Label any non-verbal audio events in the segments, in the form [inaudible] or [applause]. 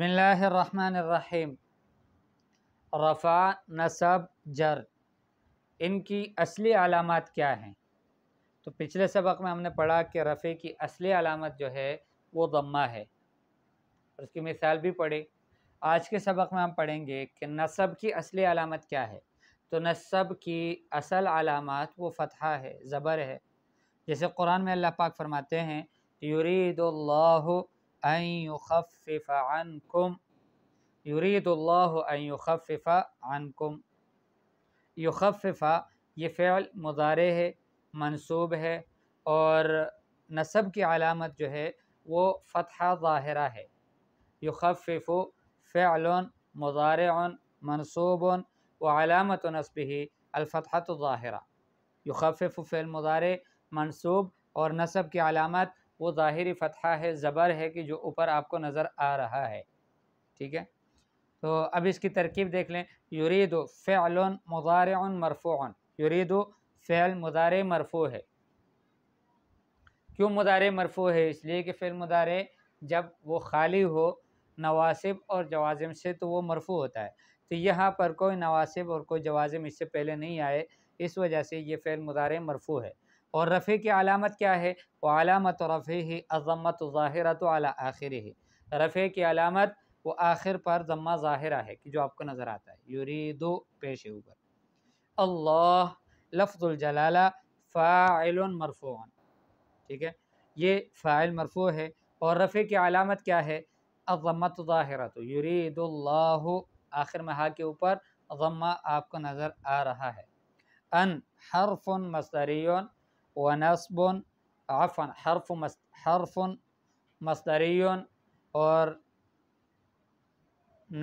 बसमीम रफ़ा नसब जर इनकी असली अलामत क्या हैं तो पिछले सबक में हमने पढ़ा कि रफ़े की असली अलामत जो है वो दम्मा है और उसकी मिसाल भी पढ़े आज के सबक में हम पढ़ेंगे कि नसब की असली अलामत क्या है तो नसब की असल अलामत वो फतहा है ज़बर है जैसे कुरान में अल्लाह पाक फरमाते हैं यूरीदल्ला अनखफ़ानकुम युरीदल्लाफ़ानकुम युखफ़ा ये फ़ैल मुजारे है मनसूब है और नसब की अलामत जो है वो फ़तहा ज़ाहरा है युखफ़ो फ़ैल मुजार मनसूब व अलामत नसबी अलफ़तः ज़ाहरा युखफ़ फ़ैल मुजारे मनसूब और नसब की अलामत वो ज़ाहिर फ़तहा है ज़बर है कि जो ऊपर आपको नज़र आ रहा है ठीक है तो अब इसकी तरकीब देख लें युरीदो फ़ैल मदार मरफ़ोन युरीदो फ़ैल मदार मरफ़ो है क्यों मदार मरफ़ो है इसलिए कि फ़ैल मदार जब वो खाली हो नवासिब और जवाज़म से तो वो मरफ़ू होता है तो यहाँ पर कोई नवासिब और कोई जवाज़म इससे पहले नहीं आए इस वजह से ये फ़ैल मदार मरफ़ू है और रफ़े की अलामत क्या है व अलामत रफ़े ही अज़म्मत ज़ाहिरत अला आखिर ही रफ़े की अलामत वो आखिर पर जम्मा ज़ाहिरा है कि जो आपको नज़र आता है यूरीदो पेश ऊपर अल्लाह लफ्ज़ुलजलाला फ़ाइल मरफोन ठीक है ये फ़ाइल मरफो है और रफ़े की अलामत क्या है अज़म्मत ज़ाहिरत यूरीदुल्लाह आखिर में हा के ऊपर ज़म्मा आपको नज़र आ रहा है अन हरफ़ मसरियन व आफ़न हरफ मस मस्तरी और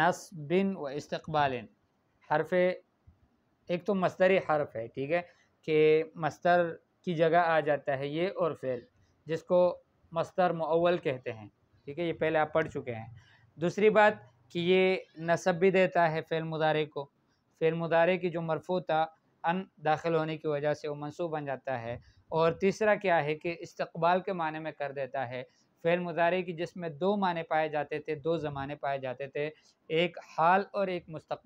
नसबिन व इस्तबाल हरफ एक तो मस्तरी हरफ है ठीक है कि मस्तर की जगह आ जाता है ये और फेल जिसको मस्तर मवल कहते हैं ठीक है ये पहले आप पढ़ चुके हैं दूसरी बात कि ये नसब भी देता है फेल मुदारे को फेल मुदारे की जो मरफू था अन दाखिल होने की वजह से वो मनसूब बन जाता है और तीसरा क्या है कि इस्तबाल के माने में कर देता है फ़ैल मुजारे की जिसमें दो माने पाए जाते थे दो ज़माने पाए जाते थे एक हाल और एक मुस्तक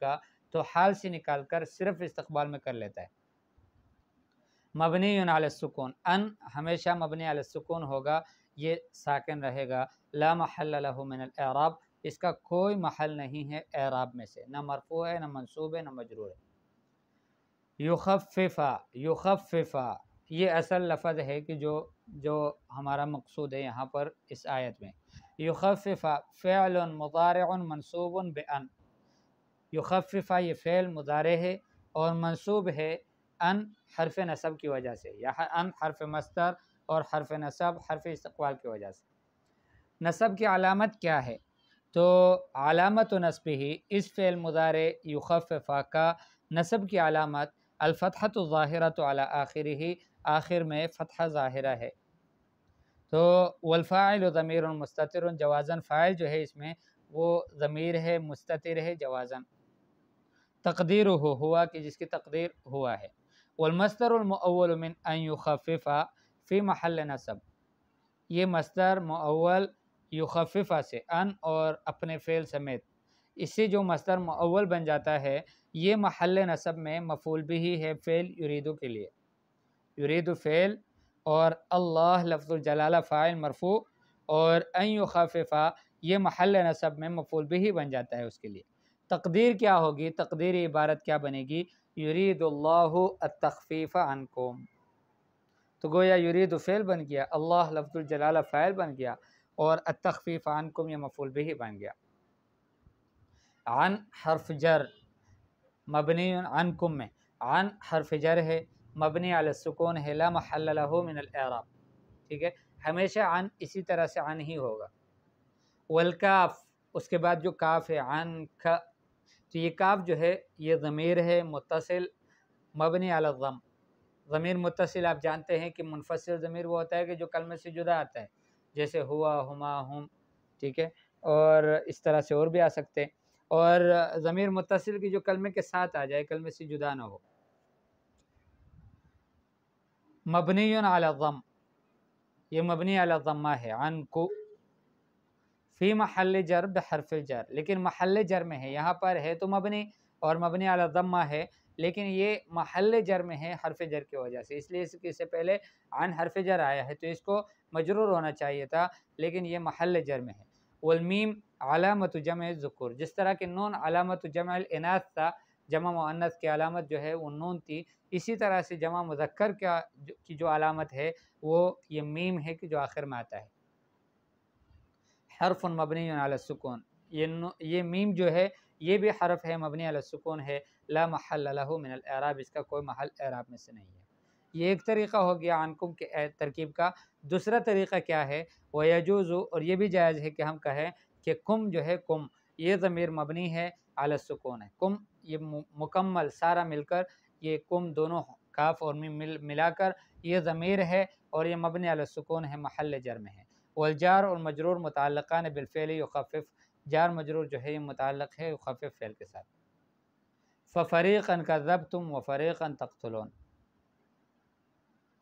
का तो हाल से निकाल कर सिर्फ इस्तबाल में कर लेता है मबनी सुकून अन हमेशा मबनी सुकून होगा ये साकिन रहेगा ला महलमिनब इसका कोई महल नहीं है एराब में से ना मरफू है ना मनसूब है ना मजरूर है युखफ़ा युफा ये असल लफ्ज़ है कि जो जो हमारा मकसूद है यहाँ पर इस आयत में युफा फ़ैल मुदार मनसूब बन युफा ये फ़ैल मुदार है और मनसूब है अन हरफ नसब की वजह से या अन हरफ मस्तर और हरफ नसब हरफ इस्तवाल की वजह से नसब की अलामत क्या है तो अलामत नसब ही इस फ़ैल मुदार युफा का नसब की अलामत अलफ तो ज़ाहिरा तो अला आखिर ही आखिर में फ़तह ज़ाहिरा है तो वलफ़ाइल ज़मीर मुस्तर जवाज़न फ़ाइल जो है इसमें वो ज़मीर है मुस्तर है जवाज़न तकदीर हो हुआ कि जिसकी तकदीर हुआ है वलमस्तरमन ख़फ़ा फ़ी महल नसब ये मस्तर मोल युखफ़ा से अन और अपने फ़ेल समेत इससे जो मस्तर मवल बन जाता है ये महल नसब में मफूल भी ही है फ़ेल युरीदो के लिए युरीद फ़ेल और अल्लाह लफ्ज़ुलजलाला फ़ाइल मरफू और अयुखफ़ा ये महल नसब में मफूल भी ही बन जाता है उसके लिए तकदीर क्या होगी तकदीर इबारत क्या बनेगी युरीदल्लातफ़ीफ़ा अनकोम तो गोया युरीद फ़ेल बन गया अल्लाह जलाल फ़ाइल बन गया और अतखफ़ीफ़ा अनकुम यह मफूल भी ही बन गया आन हर्फ जर मबनी आन कुम में आन हरफ जर है मबनी अलसकून है ला महल्लहू मिनराब ठीक है हमेशा आन इसी तरह से आन ही होगा वलकाफ़ उसके बाद जो काफ़ है आन का तो ये काफ़ जो है ये ज़मीर है मुतसिल मबनी अलम ज़मीर मुतसिल आप जानते हैं कि मुनफसिल ज़मीर वो होता है कि जो कलमे से जुदा आता है जैसे हुआ हुमा हम ठीक है और इस तरह से और भी आ सकते हैं और ज़मीर मुतसिल की जो कलमे के साथ आ जाए कलमे से जुदा ना हो मबनी अलम ये मबनी अलमा है अन को फ़ी महल जर बहरफिल जर लेकिन महल जर में है यहाँ पर है तो मबनी और मबनी अलमा है लेकिन ये महल जर में है हरफ जर की वजह से इसलिए इससे पहले अन हरफ जर आया है तो इसको मजरूर होना चाहिए था लेकिन ये महल जर में है वलमीम अलामत जम ज़ुकुर जिस तरह के नून अलामत जम अनास था जमा मुन्नस की अलामत जो है वो नून थी इसी तरह से जमा मुजक्र की जो अलामत है वो ये मीम है कि जो आखिर में आता है हरफ मबनी सुकून ये ये मीम जो है ये भी हरफ है मबनी सुकून है ला महल मिनल एराब इसका कोई महल एराब में से नहीं है ये एक तरीक़ा हो गया आनकुम के तरकीब का दूसरा तरीक़ा क्या है वह यजूज़ और ये भी जायज़ है कि हम कहें कि कुम जो है कुम ये ज़मीर मबनी है सुकून है कुम ये मुकम्मल सारा मिलकर ये कुम दोनों काफ और मीम मिल मिलाकर ये ज़मीर है और ये मबनी सुकून है महल में है वलजार और मजरूर ने बिलफेली खफ़ जार मजरूर जो है ये मुतल है खफ़ फ़ैल के साथ फ़रीक़न का जब तुम व फ़रीक़न तख्तलोन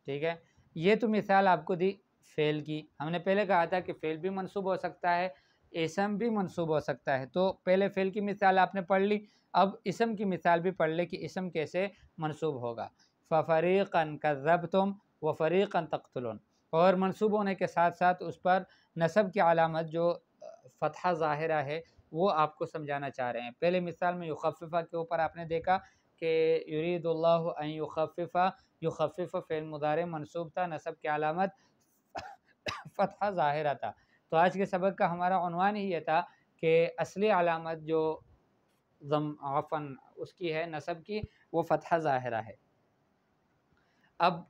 ठीक है ये तो मिसाल आपको दी फ़ेल की हमने पहले कहा था कि फ़ेल भी मनसूब हो सकता है एसम भी मनसूब हो सकता है तो पहले फ़ेल की मिसाल आपने पढ़ ली अब इसम की मिसाल भी पढ़ ले कि इसम कैसे मनसूब होगा फ़रीक़न का ज़ब तुम व फ़रीक़न तख्तुलन और मनसूब होने के साथ साथ उस पर नसब की अलामत जो फ़तह ज़ाहरा है वो आपको समझाना चाह रहे हैं पहले मिसाल में युखफ़ा के ऊपर आपने देखा कि यूरीदुल्लाफ़ा युखफ़ा फ़ेल मुदार मनसूब था नसब की अलामत फ़तह [coughs] ज़ाहरा था तो आज के सबक का हमारा अनवान ही ये था कि असली अलामत जो जम आफन उसकी है नसब की वो फतह ज़ाहरा है अब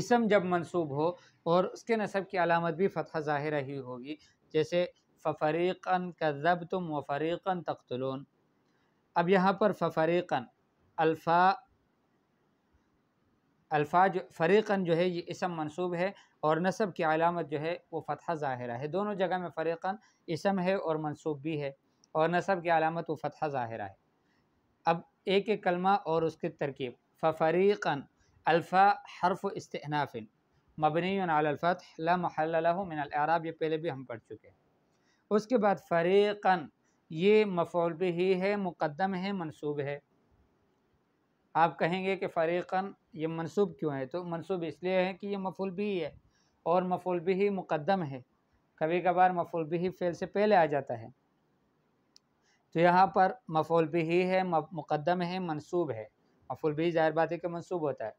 इसम जब मंसूब हो और उसके नसब की अलामत भी फतह ज़ाहिर ही होगी जैसे फ़रीक़न कज़ब तुम व फ़रीक़न तख्तलून अब यहाँ पर फ़रीक़न अल्फ़ा अल्फाज फ़रीक़न जो है ये इसम मनसूब है और नसब की अलामत जो है वो फतहा ज़ाहिर है दोनों जगह में फ़रीक़न इसम है और मनसूब भी है और नसब की अलामत व फतहा ज़ाहिर है अब एक एक कलमा और उसकी तरकीब फ़रीक़न अल्फ़ा हरफ इस्तनाफ़िन मबनी अलफ़त ला महल ये पहले भी हम पढ़ चुके हैं उसके बाद फ़रीक़न ये मफौल भी ही है मुक़दम है मनसूब है आप कहेंगे कि फ़रीक़न ये मनसूब क्यों है तो मनसूब इसलिए है कि ये मफुल भी है और मफुल भी ही मुकदम है कभी कभार मफुल भी ही फेल से पहले आ जाता है तो यहाँ पर मफुल भी ही है मुकदम है मनसूब है मफुल भी ज़ाहिर बात है कि मनसूब होता है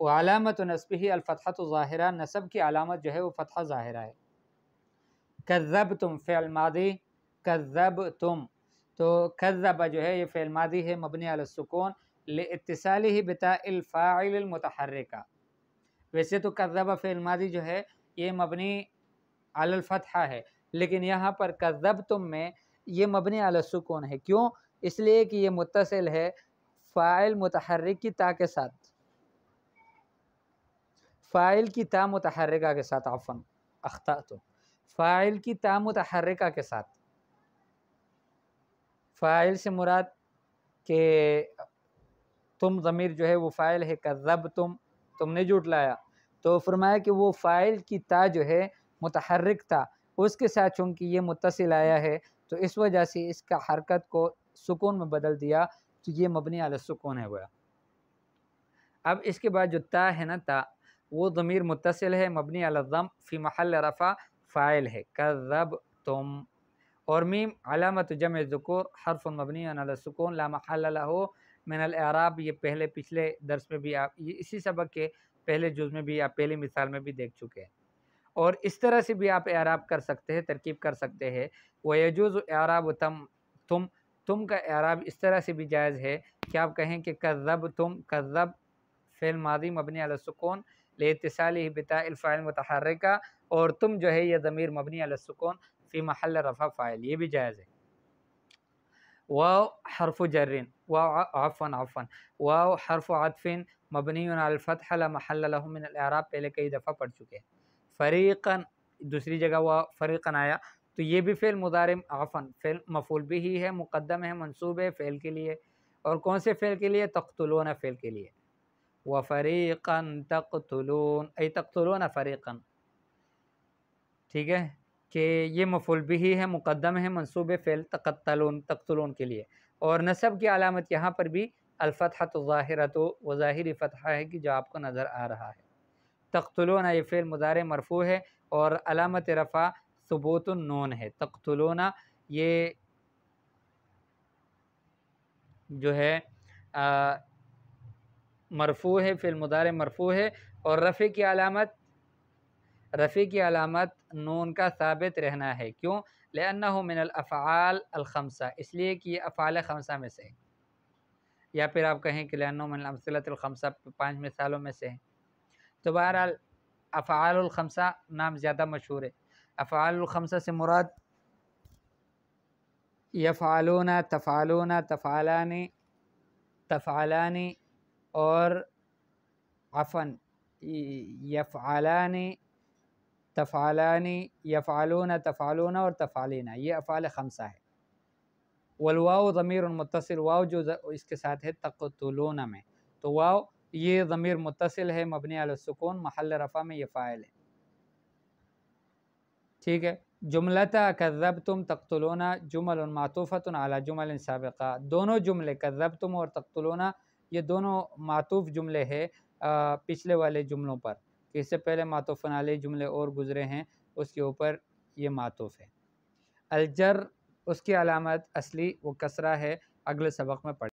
वो अलामत नसब ही अलफ़ा तो ज़ाहिर नसब की अलामत जो है वो फ़तः ज़ाहिर है कर्रब तुम फ़ैलमादी कर्रब तुम तो कर्रबा जो है ये फ़ैलमादी है मबनी अलसकून लतसाल ही बता अल्फ़ाइलमतहरका वैसे तो कदबा फ़िल्मादी जो है ये मबनी अलफ़ा है लेकिन यहाँ पर कदब तुम में ये मबनी अलसुकून है क्यों इसलिए कि ये मुतसिल है फ़ाइल मतहरक की ता के साथ फ़ाइल की ता मतहरका के साथ आफन अख्ता तो फ़ाइल की ता मतहरका के साथ फ़ाइल से मुराद के तुम ज़मीर जो है वो फ़ाइल है कज़ब तुम तुमने लाया तो फरमाया कि वो फ़ाइल की ता जो है मतहरक था उसके साथ चूँकि ये मुतसिल आया है तो इस वजह से इसका हरकत को सुकून में बदल दिया तो ये मबनी आल सुकून है वह अब इसके बाद जो ता है ना ता वो ज़मीर मुतसिल है मबनी अलम फ़ी महल रफ़ा फ़ाइल है कज़ब तुम और मीम अलामत जम ज़ुकूर हरफ मबनी सुकून ला महल हो अल आराब ये पहले पिछले दर्स में भी आप इसी सबक के पहले जुज में भी आप पहली मिसाल में भी देख चुके हैं और इस तरह से भी आप आराब कर सकते हैं तरकीब कर सकते हैं यजुज़ आराब तम तुम तुम का आराब इस तरह से भी जायज़ है कि आप कहें कि कज़ब तुम कज़ब फ़ैल माजी मबनी अलसकून लेतसाली बिता फ़ाइल और तुम जो है यह ज़मीर मबनी अलसकून फ़ी महल रफ़ा फ़ाइल ये भी जायज़ है عفوا हरफ واو حرف आफन आफन على हरफ आतफिन محل له من الاعراب पहले कई दफ़ा पढ़ चुके हैं फ़रीकन दूसरी जगह वह फ़रीकन आया तो ये भी फ़ेल मुदार आफन फ़ेल मफूल भी ही है मुकदम है मनसूब है फ़ेल के लिए और कौन से फ़ेल के लिए तख्तलोन फ़ेल के लिए व फ़रीकन तख्तलून ऐ तख्तलोन फ़रीकन ठीक है कि ये मफुल भी है मुकदम है मनसूब फ़ैल तकत्तलून तख्तलून के लिए और नसब की अलामत यहाँ पर भी अलफ़तः तो ज़ाहिर तो ज़ाहिर फ़तः है कि जो आपको नज़र आ रहा है तख्तलोना ये फ़ैल मज़ार मरफू है और अलामत रफ़ा बोत नौन है तख्तलोना ये जो है मरफू है फ़िल मदार मरफू है और रफ़े की अलामत रफ़ी की अलामत नून का साबित रहना है क्यों लन्ना अफ़ाल अलखमसा इसलिए कि ये अफ़ाल खमसा में से या फिर आप कहें कि लन्ना मिनसलतलखमसा पाँच मिसालों में से है तो बहरहाल अफ़ालखमसा नाम ज़्यादा मशहूर है अफ़ालखमसा से मुराद यफ़ालून तफ़ालूना तफ़ालानी तफ़ालानी और अफ़न यफ़ालानी तफ़ालानी यफ़ालून तफ़ालून और तफ़ालीना ये अफ़ाल खमसा है वलवाओ ज़मीर मुतसिल वाओ जो इसके साथ है तकतलूना में तो वाओ ये ज़मीर मुतसिल है मबनी अलसकून महल रफ़ा में ये फ़ाइल है ठीक है जुमलता कज़ब तुम तख्तलोना जुमल मातूफ़त अला जुमल सबक़ा दोनों जुमले कज़ब तुम और तख्तलोना ये दोनों मातूफ़ जुमले है पिछले वाले जुमलों पर इससे पहले मातोफ़न आल जुमले और गुज़रे हैं उसके ऊपर ये मातोफ़ है अलजर उसकी अलामत असली व कसरा है अगले सबक में पढ़